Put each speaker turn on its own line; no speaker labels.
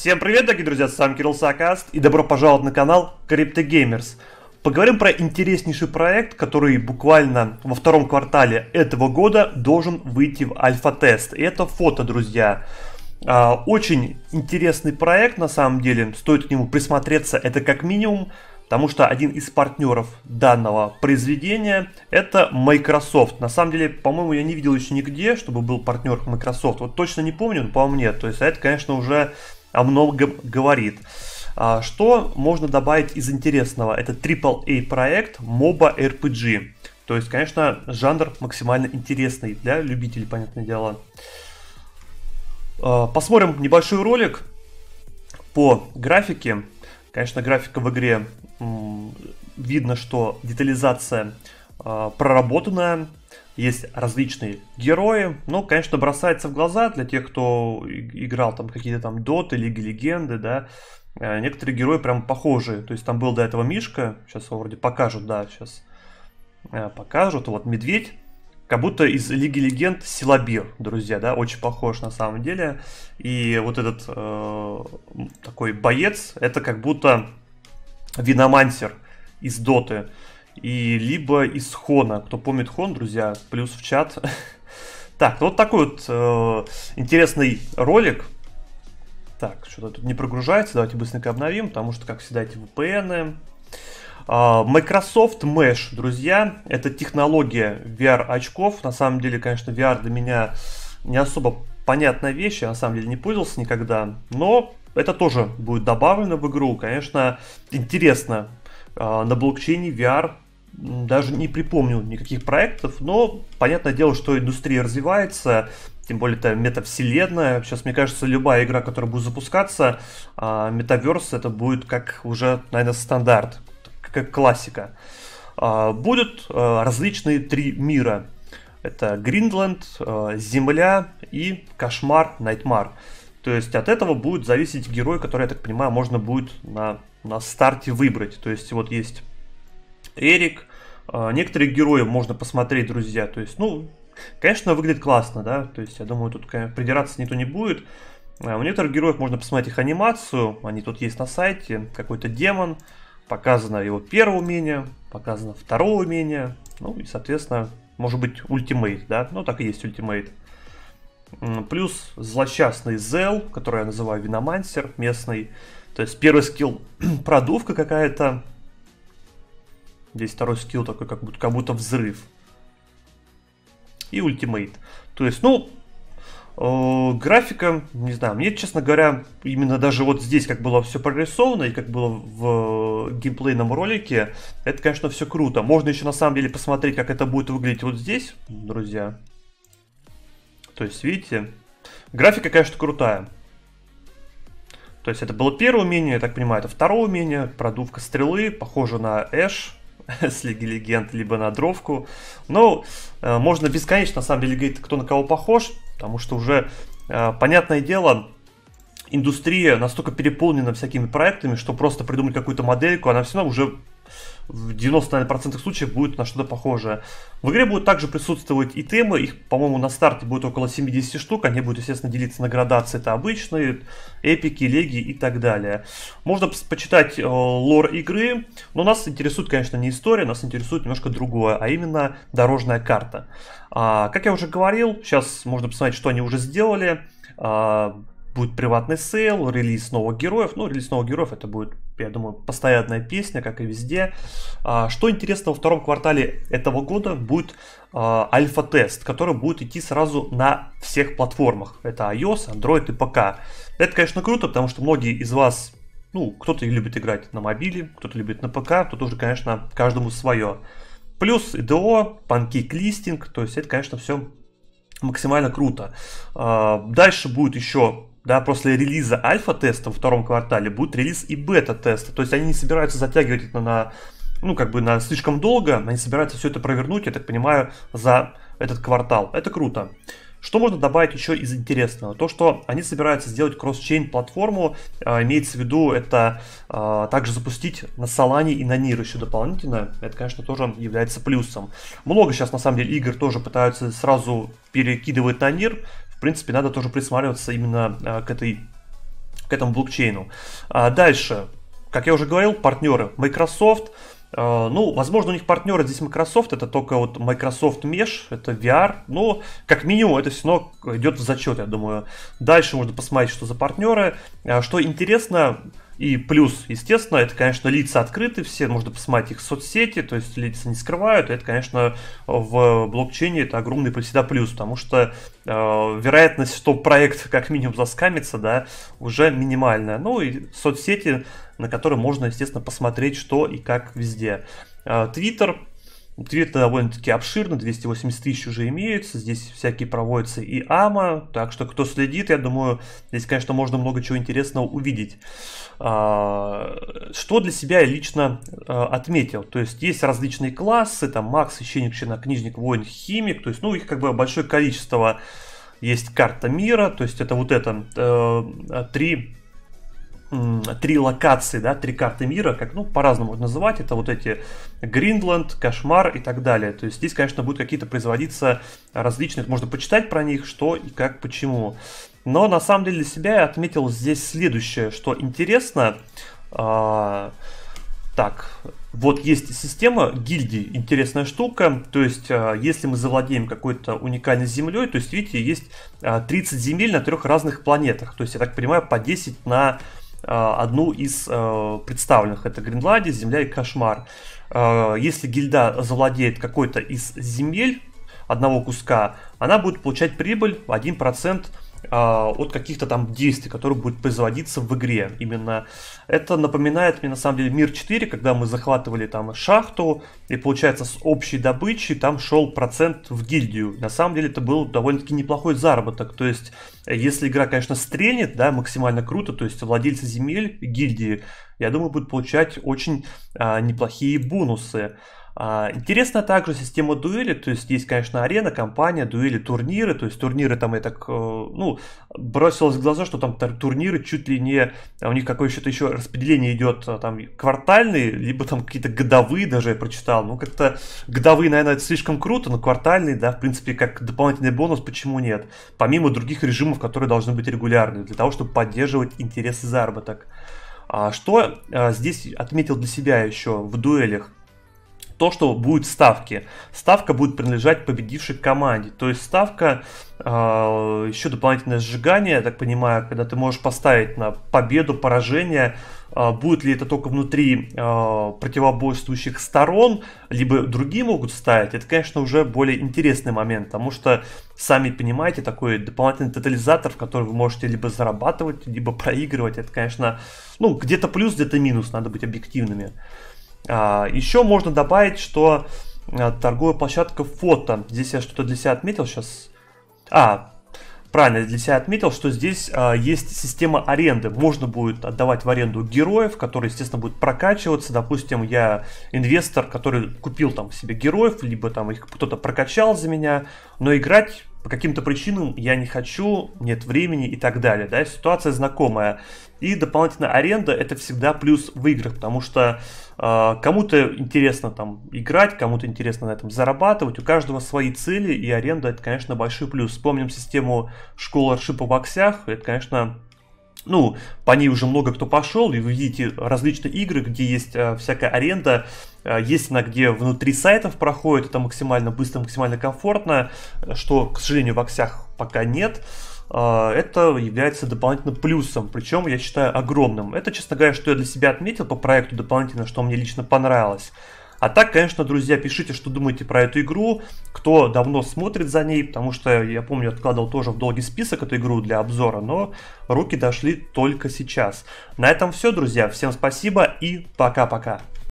Всем привет, дорогие друзья, с вами Кирилл Сакаст и добро пожаловать на канал CryptoGamers. Поговорим про интереснейший проект, который буквально во втором квартале этого года должен выйти в альфа-тест. И это фото, друзья. А, очень интересный проект, на самом деле, стоит к нему присмотреться, это как минимум, потому что один из партнеров данного произведения это Microsoft. На самом деле, по-моему, я не видел еще нигде, чтобы был партнер Microsoft. Вот точно не помню, но по-моему нет. То есть а это, конечно, уже о многом говорит. А, что можно добавить из интересного? Это AAA проект MOBA RPG. То есть, конечно, жанр максимально интересный для любителей, понятное дело. А, посмотрим небольшой ролик по графике. Конечно, графика в игре видно, что детализация а, проработанная, есть различные герои. Ну, конечно, бросается в глаза для тех, кто играл там какие-то там доты, лиги легенды, да. Э, некоторые герои прям похожие. То есть там был до этого Мишка, сейчас его вроде покажут, да, сейчас э, покажут. Вот медведь, как будто из Лиги Легенд Силабир, друзья, да, очень похож на самом деле. И вот этот э, такой боец, это как будто Виномансер из Доты и либо из Хона. Кто помнит Хон, друзья, плюс в чат. Так, ну вот такой вот э, интересный ролик. Так, что-то тут не прогружается, давайте быстренько обновим, потому что, как всегда, эти VPN. А, Microsoft Mesh, друзья, это технология VR-очков. На самом деле, конечно, VR для меня не особо понятная вещь, я на самом деле не пользовался никогда, но это тоже будет добавлено в игру. Конечно, интересно а, на блокчейне VR даже не припомню никаких проектов, но понятное дело, что индустрия развивается, тем более это метавселенная. Сейчас, мне кажется, любая игра, которая будет запускаться, а, метаверс это будет как уже, наверное, стандарт, как классика. А, будут различные три мира. Это Гринленд, Земля и Кошмар, Найтмар. То есть от этого будет зависеть герой, который, я так понимаю, можно будет на на старте выбрать. То есть вот есть Эрик, а, некоторые герои можно посмотреть, друзья. То есть, ну, конечно, выглядит классно, да. То есть, я думаю, тут придираться никто не будет. А, у некоторых героев можно посмотреть их анимацию. Они тут есть на сайте. Какой-то демон. Показано его первое умение, показано второе умение. Ну и, соответственно, может быть, ультимейт, да? Ну, так и есть ультимейт. Плюс злосчастный Зел, который я называю Виномансер местный. То есть первый скилл продувка какая-то. Здесь второй скилл такой, как будто, как будто взрыв. И ультимейт. То есть, ну, э, графика, не знаю, мне, честно говоря, именно даже вот здесь, как было все прорисовано и как было в э, геймплейном ролике, это, конечно, все круто. Можно еще, на самом деле, посмотреть, как это будет выглядеть вот здесь, друзья. То есть, видите, графика, конечно, крутая. То есть это было первое умение, я так понимаю, это второе умение, продувка стрелы, похоже на Эш с Лиги Легенд, либо на Дровку. Но ну, э, можно бесконечно, на самом деле, говорить, кто на кого похож, потому что уже, э, понятное дело, индустрия настолько переполнена всякими проектами, что просто придумать какую-то модельку, она все равно уже в 90% случаев будет на что-то похожее. В игре будут также присутствовать и темы, их, по-моему, на старте будет около 70 штук, они будут, естественно, делиться на градации, это обычные, эпики, леги и так далее. Можно почитать э, лор игры, но нас интересует, конечно, не история, нас интересует немножко другое, а именно дорожная карта. А, как я уже говорил, сейчас можно посмотреть, что они уже сделали. А, будет приватный сейл, релиз нового героев. Ну, релиз нового героев это будет я думаю, постоянная песня, как и везде. А, что интересно, во втором квартале этого года будет а, альфа-тест, который будет идти сразу на всех платформах. Это iOS, Android и ПК. Это, конечно, круто, потому что многие из вас, ну, кто-то любит играть на мобиле, кто-то любит на ПК, тут уже, конечно, каждому свое. Плюс IDO, панкейк-листинг, то есть это, конечно, все максимально круто. А, дальше будет еще да, после релиза альфа-теста во втором квартале будет релиз и бета-теста. То есть они не собираются затягивать это на, ну, как бы на слишком долго, они собираются все это провернуть, я так понимаю, за этот квартал. Это круто. Что можно добавить еще из интересного? То, что они собираются сделать кросс-чейн платформу, а, имеется в виду это а, также запустить на Solana и на Нир еще дополнительно. Это, конечно, тоже является плюсом. Много сейчас, на самом деле, игр тоже пытаются сразу перекидывать на Нир в принципе, надо тоже присматриваться именно а, к этой к этому блокчейну. А дальше, как я уже говорил, партнеры Microsoft. А, ну, возможно, у них партнеры здесь Microsoft, это только вот Microsoft Mesh, это VR, но ну, как минимум это все равно идет в зачет, я думаю. Дальше можно посмотреть, что за партнеры. Что интересно, и плюс, естественно, это, конечно, лица открыты, все можно посмотреть их в соцсети, то есть лица не скрывают. Это, конечно, в блокчейне это огромный всегда плюс, потому что э, вероятность, что проект как минимум заскамится, да, уже минимальная. Ну и соцсети, на которые можно, естественно, посмотреть, что и как везде. Э, Твиттер, Внутри довольно-таки обширно, 280 тысяч уже имеются, здесь всякие проводятся и АМА, так что кто следит, я думаю, здесь, конечно, можно много чего интересного увидеть. А, что для себя я лично а, отметил, то есть есть различные классы, там Макс, Священник, Книжник, Воин, Химик, то есть, ну, их как бы большое количество есть карта мира, то есть это вот это, э, три три локации, да, три карты мира, как, ну, по-разному можно называть, это вот эти Гринланд, Кошмар и так далее. То есть здесь, конечно, будут какие-то производиться различные, можно почитать про них, что и как, почему. Но на самом деле для себя я отметил здесь следующее, что интересно. Э, так, вот есть система гильдии, интересная штука. То есть, а, если мы завладеем какой-то уникальной землей, то есть, видите, есть э, а, 30 земель на трех разных планетах. То есть, я так понимаю, по 10 на Э, одну из э, представленных. Это Гренландия, Земля и Кошмар. Э, если гильда завладеет какой-то из земель одного куска, она будет получать прибыль 1% а, от каких-то там действий, которые будут производиться в игре. Именно это напоминает мне на самом деле Мир 4, когда мы захватывали там шахту, и получается с общей добычи там шел процент в гильдию. На самом деле это был довольно-таки неплохой заработок. То есть, если игра, конечно, стрельнет, да, максимально круто, то есть владельцы земель гильдии, я думаю, будут получать очень а, неплохие бонусы. А, интересно также система дуэли, то есть есть, конечно, арена, компания, дуэли, турниры, то есть турниры там, я так, э, ну, бросилось в глаза, что там турниры чуть ли не, а у них какое-то еще распределение идет, а, там, квартальные, либо там какие-то годовые даже я прочитал, ну, как-то годовые, наверное, это слишком круто, но квартальные, да, в принципе, как дополнительный бонус, почему нет, помимо других режимов, которые должны быть регулярны, для того, чтобы поддерживать интересы заработок. Что здесь отметил для себя еще в дуэлях? то, что будет ставки. Ставка будет принадлежать победившей команде. То есть ставка э, еще дополнительное сжигание, я так понимаю, когда ты можешь поставить на победу, поражение, э, будет ли это только внутри э, противоборствующих сторон, либо другие могут ставить. Это, конечно, уже более интересный момент, потому что, сами понимаете, такой дополнительный тотализатор, в который вы можете либо зарабатывать, либо проигрывать, это, конечно, ну, где-то плюс, где-то минус, надо быть объективными. А, Еще можно добавить, что а, торговая площадка фото. Здесь я что-то для себя отметил сейчас. А, правильно, для себя отметил, что здесь а, есть система аренды. Можно будет отдавать в аренду героев, которые, естественно, будут прокачиваться. Допустим, я инвестор, который купил там себе героев, либо там их кто-то прокачал за меня, но играть по каким-то причинам я не хочу, нет времени и так далее, да, ситуация знакомая. И дополнительно аренда это всегда плюс в играх, потому что э, кому-то интересно там играть, кому-то интересно на этом зарабатывать, у каждого свои цели, и аренда это, конечно, большой плюс. Вспомним систему школы шипа в Аксях, это, конечно, ну, по ней уже много кто пошел, и вы видите различные игры, где есть э, всякая аренда, э, есть она, где внутри сайтов проходит, это максимально быстро, максимально комфортно, что, к сожалению, в аксях пока нет. Э, это является дополнительным плюсом, причем, я считаю, огромным. Это, честно говоря, что я для себя отметил по проекту дополнительно, что мне лично понравилось. А так, конечно, друзья, пишите, что думаете про эту игру, кто давно смотрит за ней, потому что, я помню, откладывал тоже в долгий список эту игру для обзора, но руки дошли только сейчас. На этом все, друзья, всем спасибо и пока-пока.